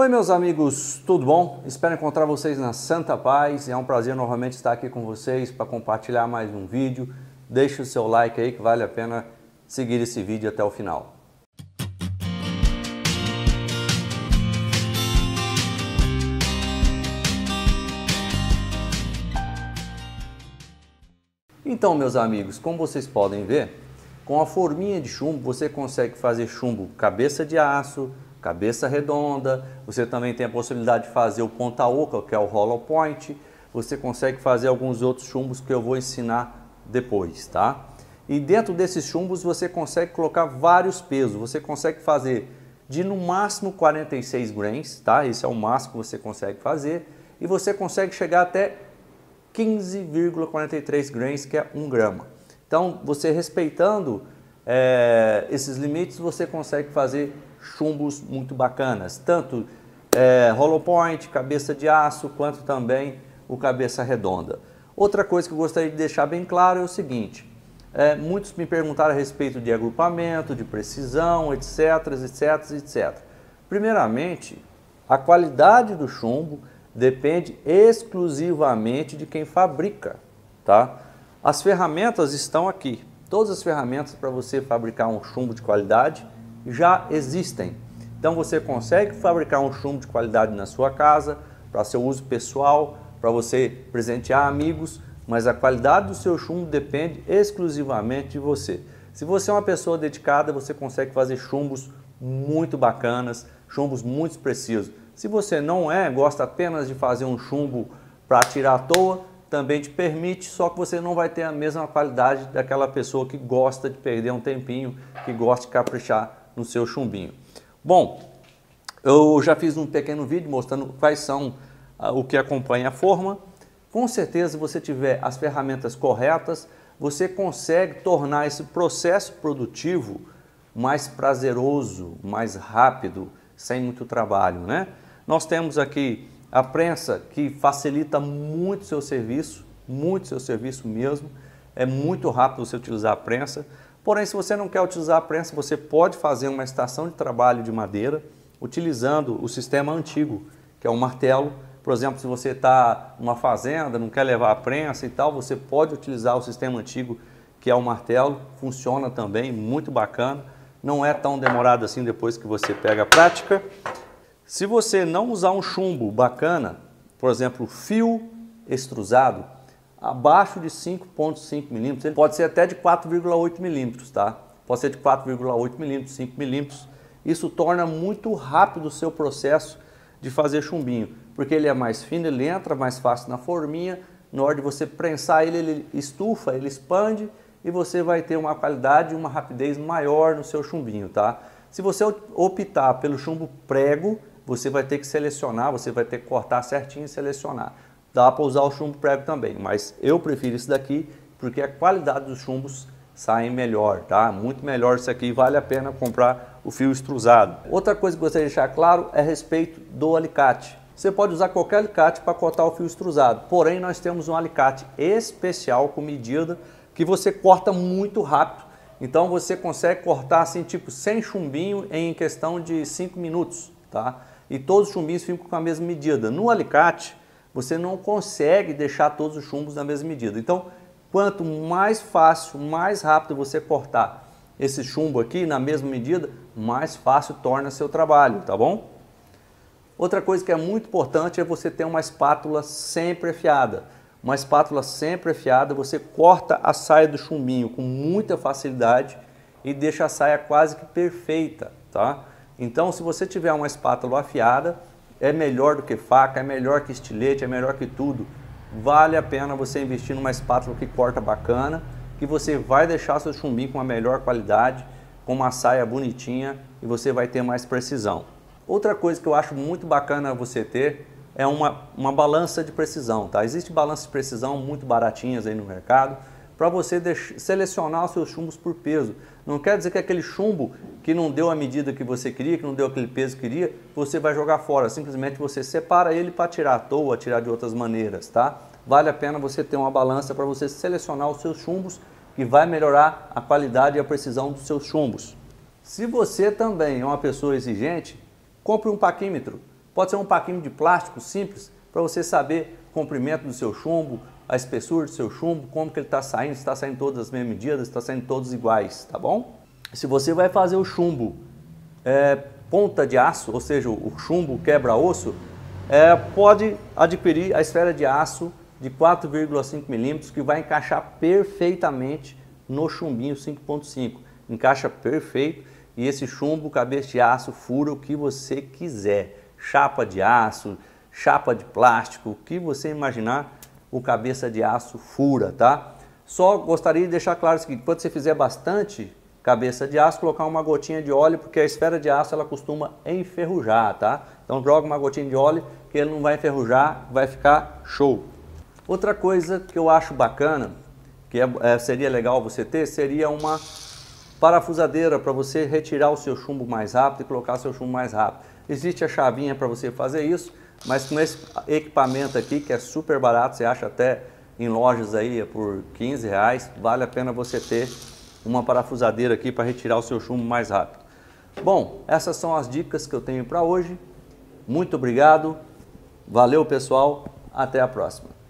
Oi, meus amigos, tudo bom? Espero encontrar vocês na Santa Paz. É um prazer novamente estar aqui com vocês para compartilhar mais um vídeo. Deixe o seu like aí que vale a pena seguir esse vídeo até o final. Então, meus amigos, como vocês podem ver, com a forminha de chumbo você consegue fazer chumbo cabeça de aço, cabeça redonda, você também tem a possibilidade de fazer o ponta oca, que é o hollow point, você consegue fazer alguns outros chumbos que eu vou ensinar depois, tá? E dentro desses chumbos você consegue colocar vários pesos, você consegue fazer de no máximo 46 grains, tá? Esse é o máximo que você consegue fazer e você consegue chegar até 15,43 grains, que é 1 grama. Então, você respeitando é, esses limites, você consegue fazer chumbos muito bacanas, tanto é, hollow point, cabeça de aço, quanto também o cabeça redonda. Outra coisa que eu gostaria de deixar bem claro é o seguinte, é, muitos me perguntaram a respeito de agrupamento, de precisão, etc, etc, etc. Primeiramente, a qualidade do chumbo depende exclusivamente de quem fabrica, tá? As ferramentas estão aqui, todas as ferramentas para você fabricar um chumbo de qualidade já existem. Então você consegue fabricar um chumbo de qualidade na sua casa, para seu uso pessoal, para você presentear amigos, mas a qualidade do seu chumbo depende exclusivamente de você. Se você é uma pessoa dedicada, você consegue fazer chumbos muito bacanas, chumbos muito precisos. Se você não é, gosta apenas de fazer um chumbo para tirar à toa, também te permite, só que você não vai ter a mesma qualidade daquela pessoa que gosta de perder um tempinho, que gosta de caprichar no seu chumbinho. Bom, eu já fiz um pequeno vídeo mostrando quais são ah, o que acompanha a forma. Com certeza, se você tiver as ferramentas corretas, você consegue tornar esse processo produtivo mais prazeroso, mais rápido, sem muito trabalho, né? Nós temos aqui a prensa que facilita muito seu serviço, muito seu serviço mesmo. É muito rápido você utilizar a prensa. Porém, se você não quer utilizar a prensa, você pode fazer uma estação de trabalho de madeira utilizando o sistema antigo, que é o martelo. Por exemplo, se você está numa fazenda, não quer levar a prensa e tal, você pode utilizar o sistema antigo, que é o martelo. Funciona também, muito bacana. Não é tão demorado assim depois que você pega a prática. Se você não usar um chumbo bacana, por exemplo, fio extrusado, abaixo de 5,5 milímetros, ele pode ser até de 4,8 milímetros, tá? Pode ser de 4,8 milímetros, 5 milímetros. Isso torna muito rápido o seu processo de fazer chumbinho, porque ele é mais fino, ele entra mais fácil na forminha, na hora de você prensar ele, ele estufa, ele expande e você vai ter uma qualidade e uma rapidez maior no seu chumbinho, tá? Se você optar pelo chumbo prego, você vai ter que selecionar, você vai ter que cortar certinho e selecionar. Dá para usar o chumbo prego também, mas eu prefiro esse daqui porque a qualidade dos chumbos sai melhor, tá? Muito melhor isso aqui, vale a pena comprar o fio extrusado. Outra coisa que gostaria de deixar claro é a respeito do alicate. Você pode usar qualquer alicate para cortar o fio extrusado, porém nós temos um alicate especial com medida que você corta muito rápido. Então você consegue cortar assim, tipo, sem chumbinho em questão de 5 minutos, tá? E todos os chumbinhos ficam com a mesma medida. No alicate, você não consegue deixar todos os chumbos na mesma medida. Então, quanto mais fácil, mais rápido você cortar esse chumbo aqui na mesma medida, mais fácil torna seu trabalho, tá bom? Outra coisa que é muito importante é você ter uma espátula sempre afiada. Uma espátula sempre afiada, você corta a saia do chumbinho com muita facilidade e deixa a saia quase que perfeita, tá? Então, se você tiver uma espátula afiada, é melhor do que faca, é melhor que estilete, é melhor que tudo. Vale a pena você investir numa espátula que corta bacana, que você vai deixar seu chumbinho com a melhor qualidade, com uma saia bonitinha e você vai ter mais precisão. Outra coisa que eu acho muito bacana você ter é uma, uma balança de precisão, tá? Existe balanças de precisão muito baratinhas aí no mercado, para você selecionar os seus chumbos por peso. Não quer dizer que aquele chumbo que não deu a medida que você queria, que não deu aquele peso que queria, você vai jogar fora. Simplesmente você separa ele para tirar à toa, tirar de outras maneiras, tá? Vale a pena você ter uma balança para você selecionar os seus chumbos que vai melhorar a qualidade e a precisão dos seus chumbos. Se você também é uma pessoa exigente, compre um paquímetro. Pode ser um paquímetro de plástico simples, para você saber o comprimento do seu chumbo, a espessura do seu chumbo, como que ele está saindo, se está saindo todas as mesmas medidas, se está saindo todos iguais, tá bom? Se você vai fazer o chumbo é, ponta de aço, ou seja, o chumbo quebra-osso, é, pode adquirir a esfera de aço de 4,5 milímetros que vai encaixar perfeitamente no chumbinho 5.5. Encaixa perfeito e esse chumbo, cabeça de aço, fura o que você quiser. Chapa de aço, chapa de plástico, o que você imaginar, o cabeça de aço fura, tá? Só gostaria de deixar claro o seguinte, quando você fizer bastante cabeça de aço, colocar uma gotinha de óleo, porque a esfera de aço ela costuma enferrujar, tá? Então joga uma gotinha de óleo que ele não vai enferrujar, vai ficar show. Outra coisa que eu acho bacana, que é, é, seria legal você ter, seria uma parafusadeira para você retirar o seu chumbo mais rápido e colocar seu chumbo mais rápido. Existe a chavinha para você fazer isso, mas com esse equipamento aqui, que é super barato, você acha até em lojas aí por 15 reais, vale a pena você ter uma parafusadeira aqui para retirar o seu chumbo mais rápido. Bom, essas são as dicas que eu tenho para hoje. Muito obrigado, valeu pessoal, até a próxima.